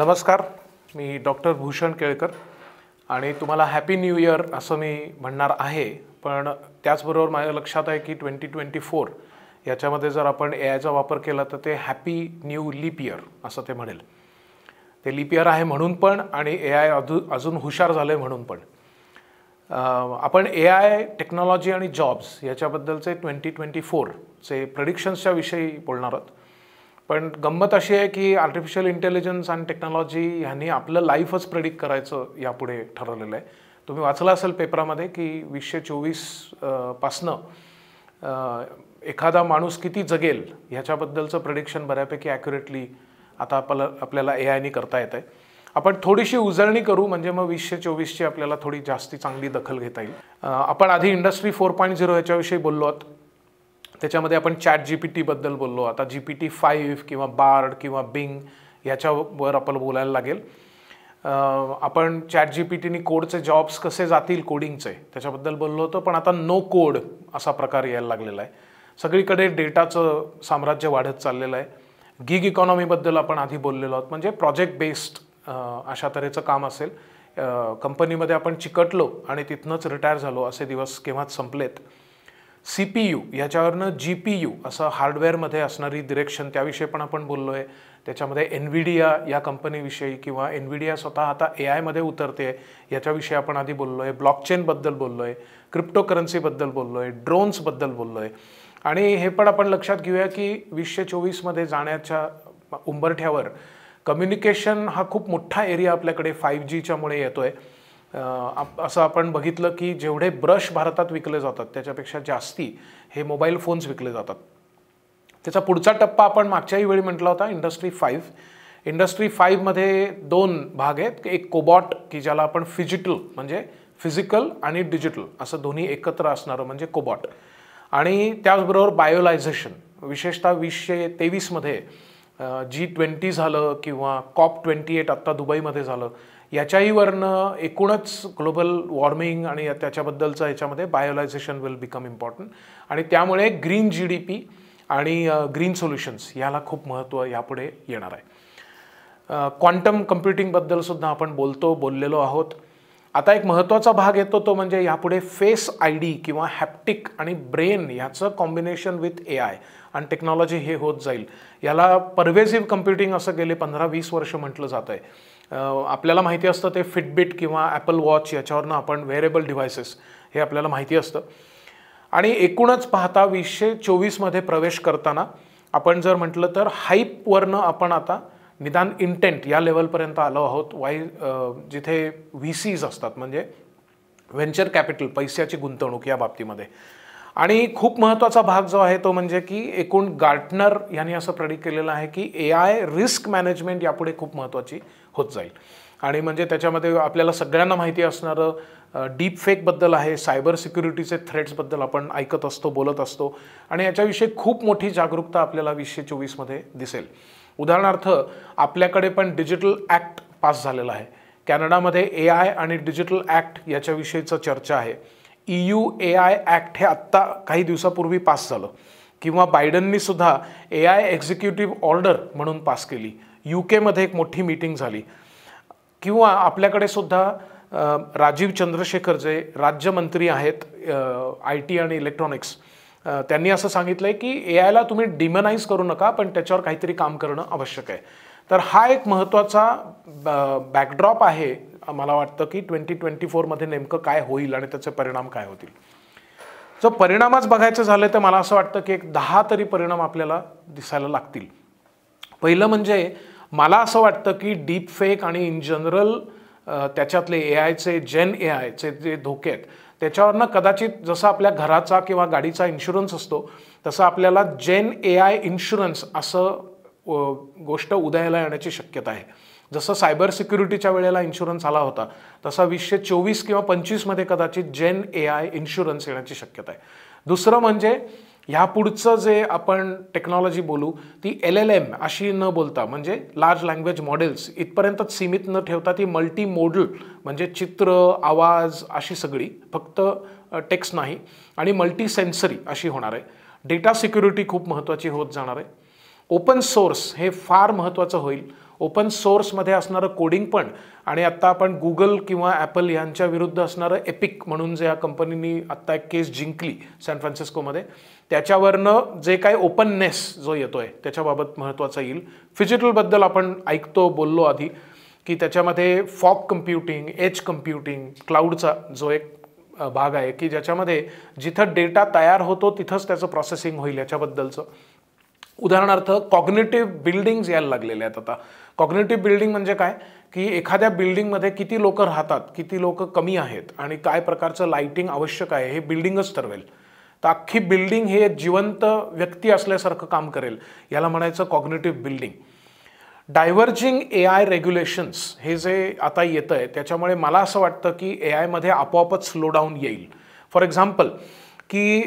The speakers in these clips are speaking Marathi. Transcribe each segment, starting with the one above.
नमस्कार मी डॉक्टर भूषण केळकर आणि तुम्हाला हॅपी न्यू इयर असं मी म्हणणार आहे पण त्याचबरोबर माझ्या लक्षात आहे की ट्वेंटी ट्वेंटी फोर याच्यामध्ये जर आपण ए आयचा वापर केला तर ते हॅपी न्यू लीप इयर असं ते म्हणेल ते लीप इयर आहे म्हणून पण आणि ए आय अजून अजून हुशार झालं आहे म्हणून पण आपण ए आय टेक्नॉलॉजी आणि जॉब्स याच्याबद्दलचे ट्वेंटी ट्वेंटी फोरचे प्रडिक्शन्सच्या विषयी बोलणार आहोत पण गंमत अशी आहे की आर्टिफिशियल इंटेलिजन्स आणि टेक्नॉलॉजी ह्यांनी आपलं लाईफच प्रेडिक्ट करायचं यापुढे ठरवलेलं आहे तुम्ही वाचलं असेल पेपरामध्ये की वीसशे चोवीस एखादा माणूस किती जगेल ह्याच्याबद्दलचं प्रडिक्शन बऱ्यापैकी ॲक्युरेटली आता आपलं आपल्याला ए आयनी करता येत आहे आपण थोडीशी उजळणी करू म्हणजे मग वीसशे चोवीसची आपल्याला थोडी जास्ती चांगली दखल घेता येईल आपण आधी इंडस्ट्री फोर पॉईंट झिरो ह्याच्याविषयी बोललो आहोत त्याच्यामध्ये आपण चॅट जी पी टीबद्दल बोललो आता जी पी टी फाईव्ह किंवा बार्ड किंवा बिंग ह्याच्यावर आपण बोलायला लागेल आपण चॅट जी पी टीनी कोडचे जॉब्स कसे जातील कोडिंगचे त्याच्याबद्दल बोललो होतो पण आता नो कोड असा प्रकार यायला लागलेला आहे सगळीकडे डेटाचं साम्राज्य वाढत चाललेलं आहे गिग इकॉनॉमीबद्दल आपण आधी बोललेलो आहोत म्हणजे प्रोजेक्ट बेस्ड अशा तऱ्हेचं काम असेल कंपनीमध्ये आपण चिकटलो आणि तिथनंच रिटायर झालो असे दिवस केव्हाच संपलेत सी पी यू ह्याच्यावरनं जी पी यू असं हार्डवेअरमध्ये असणारी डिरेक्शन त्याविषयी पण आपण बोललो आहे त्याच्यामध्ये एनव्हिडिया या कंपनीविषयी किंवा एनव्हिडिया स्वतः आता ए आयमध्ये उतरते आहे ह्याच्याविषयी आपण आधी बोललो आहे ब्लॉकचेनबद्दल बोललो आहे क्रिप्टोकरन्सीबद्दल बोललो आहे ड्रोन्सबद्दल बोललो आहे आणि हे पण आपण लक्षात घेऊया की वीसशे चोवीसमध्ये जाण्याच्या उंबरठ्यावर कम्युनिकेशन हा खूप मोठा एरिया आपल्याकडे फाईव्ह जीच्यामुळे येतो आहे असं आपण बघितलं की जेवढे ब्रश भारतात विकले जातात त्याच्यापेक्षा जास्ती हे मोबाईल फोन्स विकले जातात त्याचा पुढचा टप्पा आपण मागच्याही वेळी म्हटला होता इंडस्ट्री फाईव्ह इंडस्ट्री फाईव्हमध्ये दोन भाग आहेत एक कोबॉट की ज्याला आपण फिजिटल म्हणजे फिजिकल आणि डिजिटल असं दोन्ही एकत्र असणारं म्हणजे कोबॉट आणि त्याचबरोबर बायोलायझेशन विशेषतः वीसशे तेवीसमध्ये जी ट्वेंटी झालं किंवा कॉप ट्वेंटी एट आत्ता दुबईमध्ये झालं याच्याहीवरनं एकूणच ग्लोबल वॉर्मिंग आणि त्याच्याबद्दलचं याच्यामध्ये बायोलायझेशन विल बिकम इम्पॉर्टंट आणि त्यामुळे ग्रीन जी डी पी आणि ग्रीन सोल्युशन्स याला खूप महत्त्व यापुढे येणार आहे क्वांटम सुद्धा आपण बोलतो बोललेलो आहोत आता एक महत्त्वाचा भाग येतो तो म्हणजे यापुढे फेस आय डी किंवा हॅप्टिक आणि ब्रेन याचं कॉम्बिनेशन विथ ए आय आणि टेक्नॉलॉजी हे होत जाईल याला परवेझिव्ह कम्प्युटिंग असं गेले पंधरा वीस वर्ष म्हटलं जातं आहे आपल्याला माहिती असतं ते फिटबिट किंवा ॲपल वॉच याच्यावरनं आपण व्हेरेबल डिव्हायसेस हे आपल्याला माहिती असतं आणि एकूणच पाहता वीसशे चोवीसमध्ये प्रवेश करताना आपण जर म्हटलं तर हाईपवरनं आपण आता निदान इंटेंट या लेवलपर्यंत आलो आहोत वाय जिथे व्ही सीज असतात म्हणजे व्हेंचर कॅपिटल पैशाची गुंतवणूक या बाबतीमध्ये आणि खूप महत्त्वाचा भाग जो आहे तो म्हणजे की एकूण गार्टनर यांनी असं प्रडिक्ट केलेलं आहे की ए आय रिस्क मॅनेजमेंट यापुढे खूप महत्त्वाची होत जाईल आणि म्हणजे त्याच्यामध्ये आपल्याला सगळ्यांना माहिती असणारं डीप फेकबद्दल आहे सायबर सिक्युरिटीचे थ्रेट्सबद्दल आपण ऐकत असतो बोलत असतो आणि याच्याविषयी खूप मोठी जागरूकता आपल्याला वीसशे चोवीसमध्ये दिसेल उदाहरणार्थ आपल्याकडे पण डिजिटल ॲक्ट पास झालेला आहे कॅनडामध्ये ए आय आणि डिजिटल ॲक्ट याच्याविषयीचं चर्चा आहे E U A I act हे आत्ता काही दिवसापूर्वी पास झालं किंवा बायडननीसुद्धा सुद्धा ए आय एक्झिक्युटिव्ह ऑर्डर म्हणून पास केली यू केमध्ये एक मोठी मीटिंग झाली किंवा आपल्याकडे सुद्धा राजीव चंद्रशेखर जे राज्यमंत्री आहेत आय टी आणि इलेक्ट्रॉनिक्स त्यांनी असं सांगितलं आहे की ए आयला तुम्ही डिमनाईज करू नका पण त्याच्यावर काहीतरी काम करणं आवश्यक आहे तर हा एक महत्त्वाचा बॅकड्रॉप आहे मला वाटतं की ट्वेंटी ट्वेंटी फोरमध्ये नेमकं काय होईल आणि त्याचे परिणाम काय होतील जो परिणामच बघायचं झालं तर मला असं वाटतं की एक दहा तरी परिणाम आपल्याला दिसायला लागतील पहिलं म्हणजे मला असं वाटतं की डीप फेक आणि इन जनरल त्याच्यातले ए आयचे जेन ए आयचे जे धोके आहेत त्याच्यावरनं कदाचित जसं आपल्या घराचा किंवा गाडीचा इन्शुरन्स असतो तसं आपल्याला जेन ए आय इन्शुरन्स असं गोष्ट उदयाला येण्याची शक्यता आहे जसं सायबर सिक्युरिटीच्या वेळेला इन्शुरन्स आला होता तसा वीसशे चोवीस किंवा पंचवीसमध्ये कदाचित जेन ए आय इन्शुरन्स येण्याची शक्यता आहे दुसरं म्हणजे पुढचं जे आपण टेक्नॉलॉजी बोलू ती एल एल एम अशी न बोलता म्हणजे लार्ज लँग्वेज मॉडेल्स इथपर्यंतच सीमित न ठेवता ती मल्टी म्हणजे चित्र आवाज अशी सगळी फक्त टेक्स्ट नाही आणि मल्टी सेन्सरी अशी होणार आहे डेटा सिक्युरिटी खूप महत्त्वाची होत जाणार आहे ओपन सोर्स हे फार महत्त्वाचं होईल ओपन सोर्समध्ये असणारं कोडिंग पण आणि आत्ता आपण गुगल किंवा ॲपल यांच्या विरुद्ध असणारं एपिक म्हणून जे या कंपनीनी आत्ता एक केस जिंकली सॅन फ्रान्सिस्कोमध्ये त्याच्यावरनं जे काय ओपननेस जो येतो आहे त्याच्याबाबत महत्त्वाचा येईल फिजिटलबद्दल आपण ऐकतो बोललो आधी की त्याच्यामध्ये फॉग कम्प्युटिंग एच कम्प्युटिंग क्लाउडचा जो एक भाग आहे की ज्याच्यामध्ये जिथं डेटा तयार होतो तिथंच त्याचं प्रोसेसिंग होईल याच्याबद्दलचं उदाहरणार्थ कॉग्नेटिव्ह बिल्डिंग्स यायला लागलेल्या आहेत आता कॉग्नेटिव्ह बिल्डिंग म्हणजे काय की एखाद्या बिल्डिंगमध्ये किती लोक राहतात किती लोक कमी आहेत आणि काय प्रकारचं लाइटिंग आवश्यक आहे हे बिल्डिंगच ठरवेल तर अख्खी बिल्डिंग हे जिवंत व्यक्ती असल्यासारखं काम करेल याला म्हणायचं cognitive building diverging A I regulations हे जे आता येतं आहे त्याच्यामुळे मला असं वाटतं की ए आयमध्ये आपोआपच स्लो डाऊन येईल फॉर एक्झाम्पल की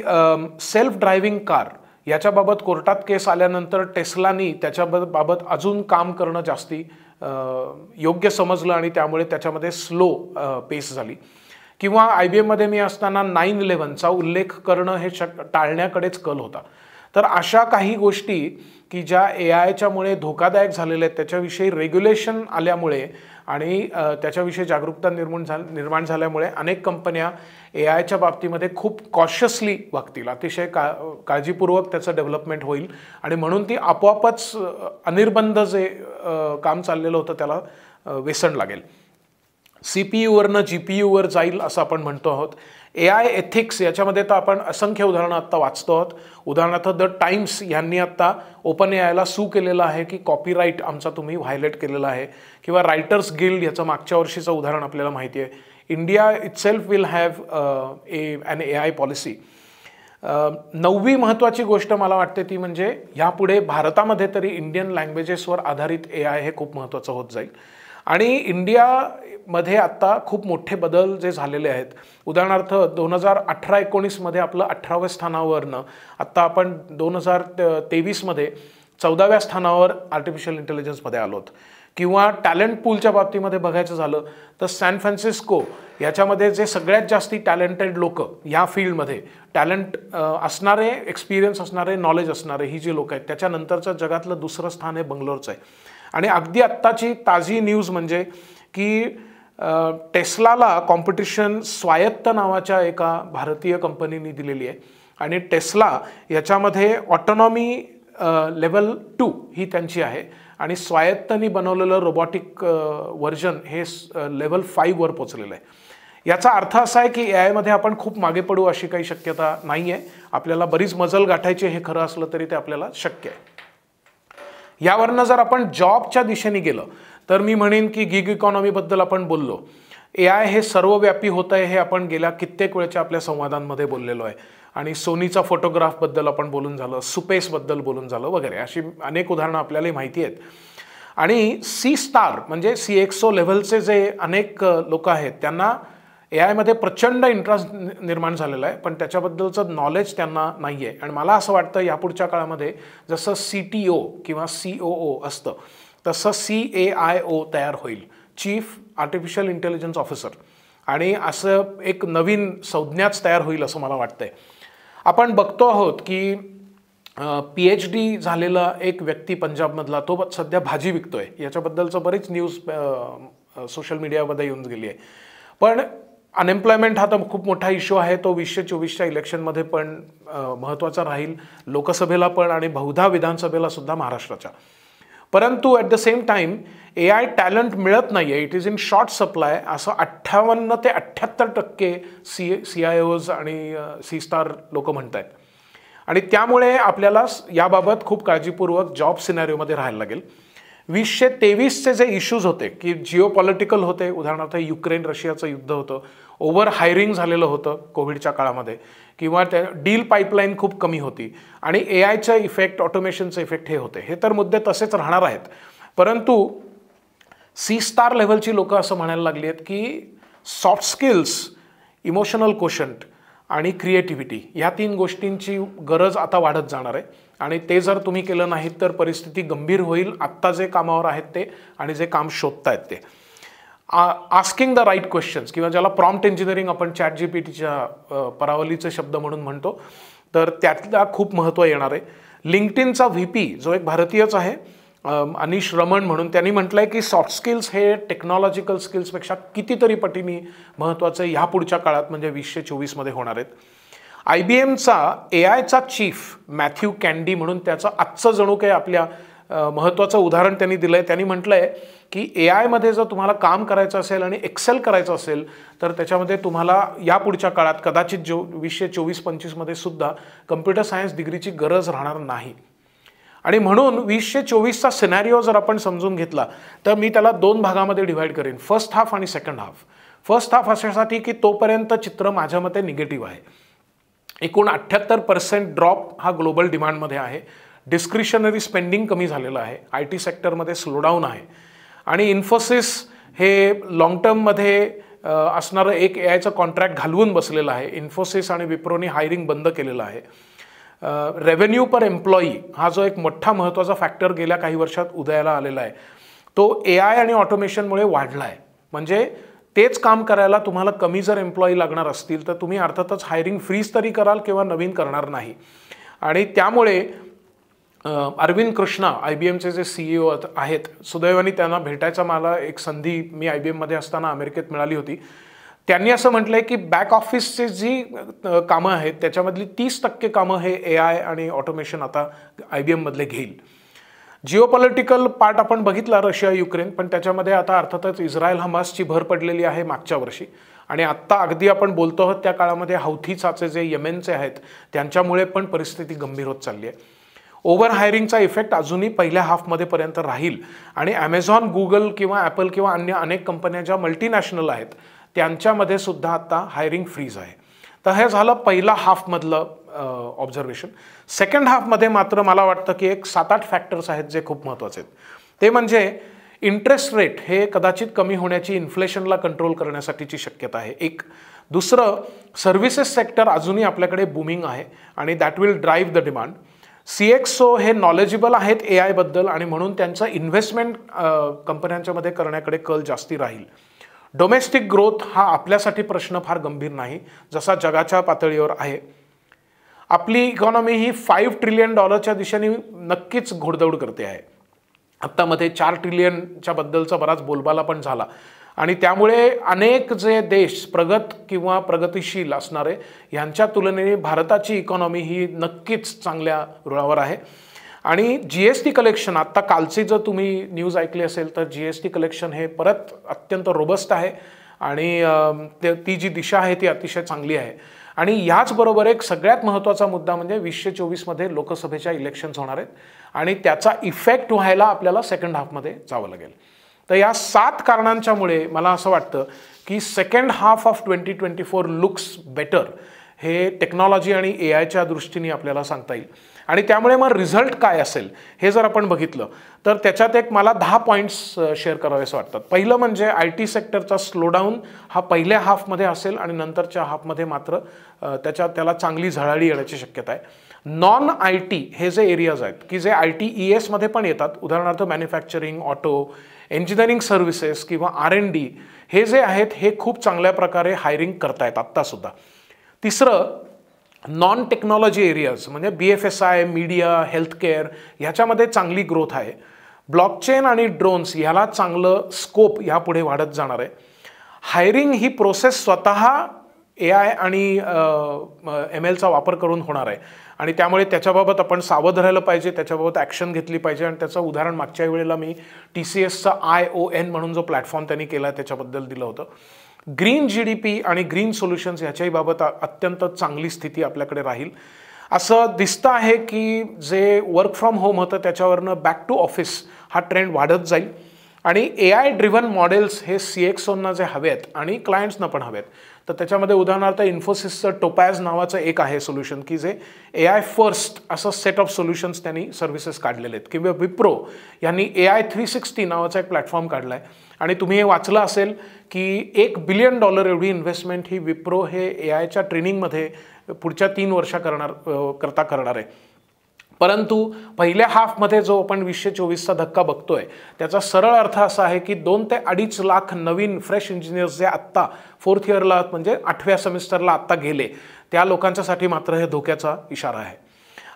सेल्फ ड्रायव्हिंग कार याच्याबाबत कोर्टात केस आल्यानंतर टेस्लानी त्याच्याबाबत अजून काम करणं जास्ती योग्य समजलं आणि त्यामुळे त्याच्यामध्ये स्लो पेस झाली किंवा आय बी एममध्ये मी असताना नाईन इलेव्हनचा उल्लेख करणं हे शक टाळण्याकडेच कल होता तर अशा काही गोष्टी की ज्या ए आयच्यामुळे धोकादायक झालेल्या आहेत त्याच्याविषयी रेग्युलेशन आल्यामुळे आणि त्याच्याविषयी जागरूकता निर्माण झा निर्माण झाल्यामुळे अनेक कंपन्या ए आयच्या बाबतीमध्ये खूप कॉशियसली वागतील अतिशय का काळजीपूर्वक त्याचं डेव्हलपमेंट होईल आणि म्हणून ती आपोआपच अनिर्बंध जे काम चाललेलं होतं त्याला वेसण लागेल सी पी यूवरनं जी पी यूवर जाईल असं आपण म्हणतो आहोत ए आय एथिक्स याच्यामध्ये तर आपण असंख्य उदाहरणं आत्ता वाचतो आहोत उदाहरणार्थ द टाइम्स यांनी आत्ता ओपन ए आयला सू केलेलं आहे की कॉपीराईट आमचा तुम्ही व्हायलेट केलेला आहे किंवा रायटर्स गिल्ड याचं मागच्या वर्षीचं उदाहरण आपल्याला माहिती आहे India itself will have a an A I policy नववी महत्त्वाची गोष्ट मला वाटते ती म्हणजे ह्यापुढे भारतामध्ये तरी इंडियन लँग्वेजेसवर आधारित ए आय हे खूप महत्त्वाचं होत जाईल आणि इंडियामध्ये आत्ता खूप मोठे बदल जे झालेले आहेत उदाहरणार्थ दोन हजार अठरा एकोणीसमध्ये आपलं अठराव्या स्थानावरनं आत्ता आपण दोन हजार तेवीसमध्ये चौदाव्या स्थानावर आर्टिफिशियल इंटेलिजन्समध्ये आलोत किंवा टॅलेंट पूलच्या बाबतीमध्ये बघायचं झालं तर सॅन फ्रान्सिस्को याच्यामध्ये जे सगळ्यात जास्ती टॅलेंटेड लोक ह्या फील्डमध्ये टॅलेंट असणारे एक्सपिरियन्स असणारे नॉलेज असणारे ही जी लोक आहेत त्याच्यानंतरचं जगातलं दुसरं स्थान हे बंगलोरचं आहे आणि अगदी आत्ताची ताजी न्यूज म्हणजे की टेस्लाला कॉम्पिटिशन स्वायत्त नावाच्या एका भारतीय कंपनीने दिलेली आहे आणि टेस्ला याच्यामध्ये ऑटोनॉमी लेवल टू ही त्यांची आहे आणि स्वायत्तनी बनवलेलं रोबॉटिक व्हर्जन हे लेवल वर पोचलेलं आहे याचा अर्थ असा आहे की ए आयमध्ये आपण खूप मागे पडू अशी काही शक्यता नाही आहे आपल्याला बरीच मजल गाठायची हे खरं असलं तरी ते आपल्याला शक्य आहे यावरनं जर आपण जॉबच्या दिशेने गेलं तर मी म्हणेन की गिग इकॉनॉमीबद्दल आपण बोललो ए आय हे सर्वव्यापी होत आहे हे आपण गेल्या कित्येक वेळच्या आपल्या संवादांमध्ये बोललेलो आहे आणि सोनीचा फोटोग्राफबद्दल आपण बोलून झालं सुपेसबद्दल बोलून झालं वगैरे अशी अनेक उदाहरणं आपल्याला माहिती आहेत आणि सी स्टार म्हणजे सी एक्सो लेव्हलचे जे अनेक लोक आहेत त्यांना ए आयमध्ये प्रचंड इंटरेस्ट निर्माण झालेला आहे पण त्याच्याबद्दलचं नॉलेज त्यांना नाही आहे आणि मला असं वाटतं यापुढच्या काळामध्ये जसं सी टी ओ किंवा सी ओ ओ असतं तसं सी ए आय ओ तयार होईल चीफ आर्टिफिशियल इंटेलिजन्स ऑफिसर आणि असं एक नवीन संज्ञाच तयार होईल असं मला वाटतंय आपण बघतो आहोत की पी एच डी झालेला एक व्यक्ती पंजाबमधला तो सध्या भाजी विकतोय याच्याबद्दलचं बरीच न्यूज सोशल मीडियामध्ये येऊन गेली आहे पण अनएम्प्लॉयमेंट हा तर खूप मोठा इश्यू आहे तो वीसशे चोवीसच्या इलेक्शनमध्ये पण महत्त्वाचा राहील लोकसभेला पण आणि बहुधा विधानसभेला सुद्धा महाराष्ट्राच्या परंतु at the same time A I talent मिळत नाही आहे it is in short supply असं अठ्ठावन्न ते अठ्ठ्याहत्तर टक्के सी सी आय ओज आणि सी स्टार लोक म्हणत आहेत आणि त्यामुळे आपल्याला याबाबत खूप काळजीपूर्वक जॉब सिनॅरिओमध्ये राहायला लागेल वीसशे तेवीसचे जे इश्यूज होते की जिओ पॉलिटिकल होते उदाहरणार्थ युक्रेन रशियाचं युद्ध होतं ओव्हर हायरिंग झालेलं होतं कोविडच्या काळामध्ये किंवा त्या डील पाईपलाईन खूप कमी होती आणि ए आयचा इफेक्ट ऑटोमेशनचे इफेक्ट हे होते हे तर मुद्दे तसेच राहणार आहेत परंतु सी स्टार लेव्हलची लोकं असं म्हणायला लागली आहेत की सॉफ्ट स्किल्स इमोशनल कोशंट आणि क्रिएटिव्हिटी ह्या तीन गोष्टींची गरज आता वाढत जाणार आहे आणि ते जर तुम्ही केलं नाहीत तर परिस्थिती गंभीर होईल आत्ता जे कामावर आहेत ते आणि जे काम शोधतायत ते आस्किंग द राईट क्वेश्चन्स किंवा ज्याला प्रॉम्प्ट इंजिनिअरिंग आपण चॅट जी पी टीच्या परावलीचे शब्द म्हणून म्हणतो तर त्यातला खूप महत्त्व येणार आहे लिंक्डइनचा व्ही पी जो एक भारतीयच आहे अनिश रमण म्हणून त्यांनी म्हटलं आहे की सॉफ्ट स्किल्स हे टेक्नॉलॉजिकल स्किल्सपेक्षा कितीतरी पटीने महत्त्वाचं ह्या पुढच्या काळात म्हणजे वीसशे चोवीसमध्ये होणार आहेत आय बी एमचा ए आयचा चीफ मॅथ्यू कॅन्डी म्हणून त्याचं आजचं जणू काही आपल्या महत्त्वाचं उदाहरण त्यांनी दिलं आहे त्यांनी म्हटलं आहे की ए आयमध्ये जर तुम्हाला काम करायचं असेल आणि एक्सेल करायचं असेल तर त्याच्यामध्ये तुम्हाला या पुढच्या काळात कदाचित जो वीसशे चोवीस पंचवीसमध्ये सुद्धा कम्प्युटर सायन्स डिग्रीची गरज राहणार नाही आणि म्हणून वीसशे चोवीसचा सिनॅरिओ जर आपण समजून घेतला तर मी त्याला दोन भागामध्ये डिव्हाइड करेन फर्स्ट हाफ आणि सेकंड हाफ फर्स्ट हाफ अशासाठी की तोपर्यंत चित्र माझ्या मते निगेटिव्ह आहे एकूण अठ्ठ्याहत्तर पर्सेंट ड्रॉप हा ग्लोबल डिमांडमध्ये आहे डिस्क्रिशनरी स्पेंडिंग कमी झालेलं आहे आय टी सेक्टरमध्ये स्लोडाऊन आहे आणि इन्फोसिस हे लाँग टर्ममध्ये असणारं एक ए आयचं कॉन्ट्रॅक्ट घालवून बसलेलं आहे इन्फोसिस आणि विप्रोनी हायरिंग बंद केलेलं आहे रेव्हेन्यू पर एम्प्लॉई हा जो एक मोठा महत्त्वाचा फॅक्टर गेल्या काही वर्षात उदयाला आलेला आहे तो ए आय आणि ऑटोमेशनमुळे वाढला आहे म्हणजे तेच काम करायला तुम्हाला कमी जर एम्प्लॉई लागणार असतील तर तुम्ही अर्थातच हायरिंग फ्रीज तरी कराल किंवा नवीन करणार नाही आणि त्यामुळे अरविंद कृष्णा आय बी एमचे जे सी ईओ e आहेत सुदैवाने त्यांना भेटायचा मला एक संधी मी आय बी एममध्ये असताना अमेरिकेत मिळाली होती त्यांनी असं म्हटलं आहे की बॅक ऑफिसचे जी कामं आहेत त्याच्यामधली तीस टक्के कामं हे ए आय आणि ऑटोमेशन आता आय बी एममधले घेईल जिओ पॉलिटिकल पार्ट आपण बघितला रशिया युक्रेन पण त्याच्यामध्ये आता अर्थातच इस्रायल हमासची भर पडलेली आहे मागच्या वर्षी आणि आत्ता अगदी आपण बोलतो आहोत त्या काळामध्ये हौथीचाचे जे यमेनचे आहेत त्यांच्यामुळे पण परिस्थिती गंभीर होत चालली आहे ओव्हर हायरिंगचा इफेक्ट अजूनही पहिल्या हाफमध्येपर्यंत पर्यंत राहील आणि ॲमेझॉन गुगल किंवा ॲपल किंवा अन्य अनेक कंपन्या ज्या मल्टीनॅशनल आहेत त्यांच्यामध्ये सुद्धा आता हायरिंग फ्रीज आहे तर हे झालं पहिला हाफमधलं ऑब्झर्वेशन सेकंड हाफमध्ये मात्र मला वाटतं की एक सात आठ फॅक्टर्स आहेत जे खूप महत्त्वाचे आहेत ते म्हणजे इंटरेस्ट रेट हे कदाचित कमी होण्याची इन्फ्लेशनला कंट्रोल करण्यासाठीची शक्यता आहे एक दुसरं सर्व्हिसेस सेक्टर अजूनही आपल्याकडे बुमिंग आहे आणि that will drive the demand C X O हे नॉलेजेबल आहेत ए आयबद्दल आणि म्हणून त्यांचा इन्व्हेस्टमेंट कंपन्यांच्यामध्ये करण्याकडे कल जास्ती राहील डोमेस्टिक ग्रोथ हा आपल्यासाठी प्रश्न फार गंभीर नाही जसा जगाच्या पातळीवर आहे आपली इकॉनॉमी ही फाईव्ह ट्रिलियन डॉलरच्या दिशेने नक्कीच घोडदौड करते आहे आत्तामध्ये चार ट्रिलियनच्या बद्दलचा बराच बोलबाला पण झाला आणि त्यामुळे अनेक जे देश प्रगत किंवा प्रगतिशील असणारे ह्यांच्या तुलनेने भारताची इकॉनॉमी ही नक्कीच चांगल्या रुळावर आहे आणि जी एस टी कलेक्शन आत्ता कालचे जर तुम्ही न्यूज ऐकली असेल तर जी एस टी कलेक्शन हे परत अत्यंत रोबस्ट आहे आणि ती जी दिशा आहे ती अतिशय चांगली आहे आणि याचबरोबर एक सगळ्यात महत्त्वाचा मुद्दा म्हणजे वीसशे चोवीसमध्ये लोकसभेच्या इलेक्शन्स होणार आहेत आणि त्याचा इफेक्ट व्हायला आपल्याला सेकंड हाफमध्ये जावं लागेल तर या सात कारणांच्यामुळे मला असं वाटतं की second half of twenty twenty four looks better हे टेक्नॉलॉजी आणि ए आयच्या दृष्टीने आपल्याला सांगता येईल आणि त्यामुळे मग रिझल्ट काय असेल हे जर आपण बघितलं तर त्याच्यात एक मला दहा पॉईंट्स शेअर करावे असं वाटतात पहिलं म्हणजे आय टी सेक्टरचा स्लोडाऊन हा पहिल्या हाफमध्ये असेल आणि नंतरच्या हाफमध्ये मात्र त्याच्या त्याला चांगली झळाळी येण्याची शक्यता आहे नॉन आय टी हे जे एरियाज आहेत की जे आय टी ई e एसमध्ये पण येतात उदाहरणार्थ मॅन्युफॅक्चरिंग ऑटो इंजिनिअरिंग सर्व्हिसेस किंवा आर एन डी हे जे आहेत हे खूप चांगल्या प्रकारे हायरिंग करतायत आत्तासुद्धा तिसरं नॉन टेक्नॉलॉजी एरियाज म्हणजे B F S I media healthcare ह्याच्यामध्ये चांगली ग्रोथ आहे ब्लॉकचेन आणि ड्रोन्स ह्याला चांगलं स्कोप ह्यापुढे वाढत जाणार आहे हायरिंग ही प्रोसेस स्वतः ए आय आणि एम एलचा वापर करून होणार आहे आणि त्यामुळे त्याच्याबाबत आपण सावध राहिलं पाहिजे त्याच्याबाबत ॲक्शन घेतली पाहिजे आणि त्याचं उदाहरण मागच्या वेळेला मी टी सी एसचा आय ओ एन म्हणून जो प्लॅटफॉर्म त्यांनी केला त्याच्याबद्दल दिलं होतं ग्रीन जी डी पी आणि ग्रीन सोल्युशन्स ह्याच्याही बाबत अत्यंत चांगली स्थिती आपल्याकडे राहील असं दिसतं आहे की जे वर्क फ्रॉम होम होतं त्याच्यावरनं बॅक टू ऑफिस हा ट्रेंड वाढत जाईल आणि ए आय ड्रिव्हन मॉडेल्स हे सी एक्सोंना जे आहेत आणि क्लायंट्सना पण आहेत तर त्याच्यामध्ये उदाहरणार्थ इन्फोसिसचं टोपॅज नावाचं एक आहे सोल्युशन की जे ए आय फर्स्ट असं सेट ऑफ सोल्युशन्स त्यांनी सर्व्हिसेस काढलेले आहेत किंवा विप्रो यांनी ए आय थ्री सिक्स्टी नावाचा एक प्लॅटफॉर्म काढला आहे आणि तुम्ही हे वाचलं असेल की एक बिलियन डॉलर एवढी इन्व्हेस्टमेंट ही विप्रो हे ए आयच्या ट्रेनिंगमध्ये पुढच्या तीन वर्षा करणार करता करणार आहे परंतु पहिल्या हाफमध्ये जो आपण वीसशे चोवीसचा धक्का बघतोय त्याचा सरळ अर्थ असा आहे की दोन ते अडीच लाख नवीन फ्रेश इंजिनियर्स जे आत्ता फोर्थ इयरला म्हणजे आठव्या सेमिस्टरला आत्ता गेले त्या लोकांच्यासाठी मात्र हे धोक्याचा इशारा आहे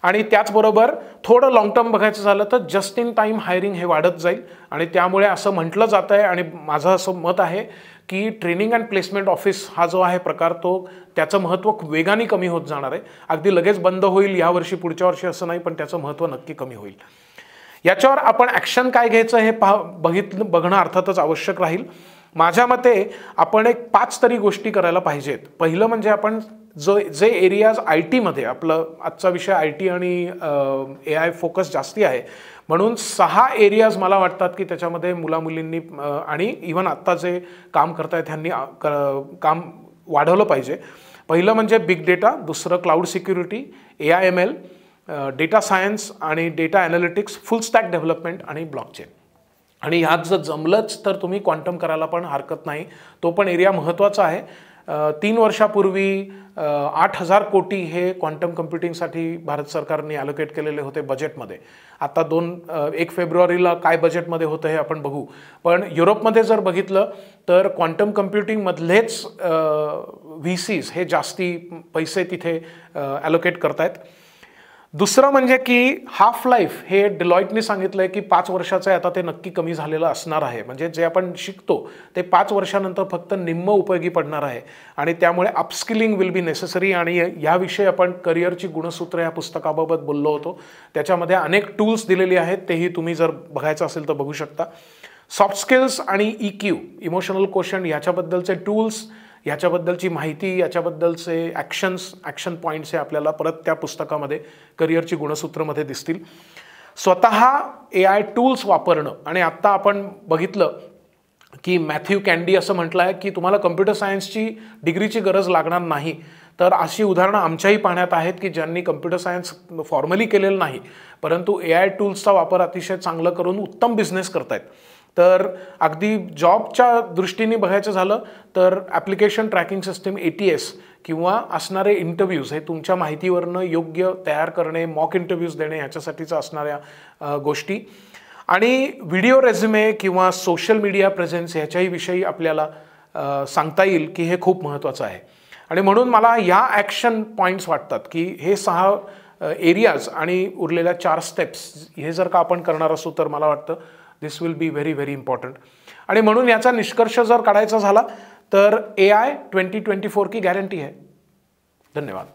आणि त्याचबरोबर थोडं लॉंग टर्म बघायचं झालं तर जस्ट इन टाईम हायरिंग हे वाढत जाईल आणि त्यामुळे असं म्हटलं जात आहे आणि माझं असं मत आहे की ट्रेनिंग अँड प्लेसमेंट ऑफिस हा जो आहे प्रकार तो त्याचं महत्त्व वेगाने कमी होत जाणार आहे अगदी लगेच बंद होईल यावर्षी पुढच्या वर्षी असं नाही पण त्याचं महत्त्व नक्की कमी होईल याच्यावर आपण ॲक्शन काय घ्यायचं हे पहा बघितलं बघणं अर्थातच आवश्यक राहील माझ्या मते आपण एक पाच तरी गोष्टी करायला पाहिजेत पहिलं म्हणजे आपण जो जे एरियाज आय टीमध्ये आपलं आजचा विषय आय टी आणि ए आय फोकस जास्ती आहे म्हणून सहा एरियाज मला वाटतात की त्याच्यामध्ये मुलामुलींनी आणि इव्हन आत्ता जे काम करत करतायत त्यांनी काम वाढवलं पाहिजे पहिलं म्हणजे बिग डेटा दुसरं cloud security A I M L data science आणि data analytics full stack development आणि ब्लॉकचेन आणि ह्यात जर जमलंच तर तुम्ही क्वांटम करायला पण हरकत नाही तो पण एरिया महत्त्वाचा आहे तीन वर्षापूर्वी आठ हजार कोटी हे क्वांटम कम्प्युटिंगसाठी भारत सरकारने ॲलोकेट केलेले होते बजेटमध्ये आता दोन एक फेब्रुवारीला काय बजेटमध्ये होतं हे आपण बघू पण युरोपमध्ये जर बघितलं तर क्वांटम कम्प्युटिंगमधलेच व्ही सीज हे जास्ती पैसे तिथे ॲलोकेट करतायत दुसरं म्हणजे की हाफ लाईफ हे डिलॉईटने सांगितलं आहे की पाच वर्षाचं आहे आता ते नक्की कमी झालेलं असणार आहे म्हणजे जे आपण शिकतो ते पाच वर्षानंतर फक्त निम्म उपयोगी पडणार आहे आणि त्यामुळे अपस्किलिंग विल बी नेसेसरी आणि याविषयी आपण करिअरची गुणसूत्र या पुस्तकाबाबत बोललो होतो त्याच्यामध्ये अनेक टूल्स दिलेली आहेत तेही तुम्ही जर बघायचं असेल तर बघू शकता सॉफ्ट स्किल्स आणि ई क्यू इमोशनल क्वेश्चन याच्याबद्दलचे टूल्स याच्याबद्दलची माहिती याच्याबद्दलचे ॲक्शन्स ॲक्शन पॉईंट्स हे आपल्याला परत त्या पुस्तकामध्ये करिअरची गुणसूत्रमध्ये दिसतील स्वतः ए आय टूल्स वापरणं आणि आत्ता आपण बघितलं की मॅथ्यू कॅन्डी असं म्हटलं आहे की तुम्हाला कम्प्युटर सायन्सची डिग्रीची गरज लागणार नाही तर अशी उदाहरणं आमच्याही पाण्यात आहेत की ज्यांनी कम्प्युटर सायन्स फॉर्मली केलेलं नाही परंतु ए आय टूल्सचा वापर अतिशय चांगलं करून उत्तम बिझनेस करतायत तर अगदी जॉबच्या दृष्टीने बघायचं झालं तर application tracking system A T S किंवा असणारे इंटरव्ह्यूज हे तुमच्या माहितीवरनं योग्य तयार करणे मॉक इंटरव्ह्यूज देणे ह्याच्यासाठीच असणाऱ्या गोष्टी आणि व्हिडिओ रेझ्युमे किंवा सोशल मीडिया प्रेझेन्स ह्याच्याही विषयी आपल्याला सांगता येईल की हे खूप महत्त्वाचं आहे आणि म्हणून मला ह्या ॲक्शन पॉईंट्स वाटतात की हे सहा एरियाज आणि उरलेल्या चार स्टेप्स हे जर का आपण करणार असू तर मला वाटतं this will be very very important आणि म्हणून याचा निष्कर्ष जर काढायचा झाला तर A I twenty twenty four की गॅरंटी आहे धन्यवाद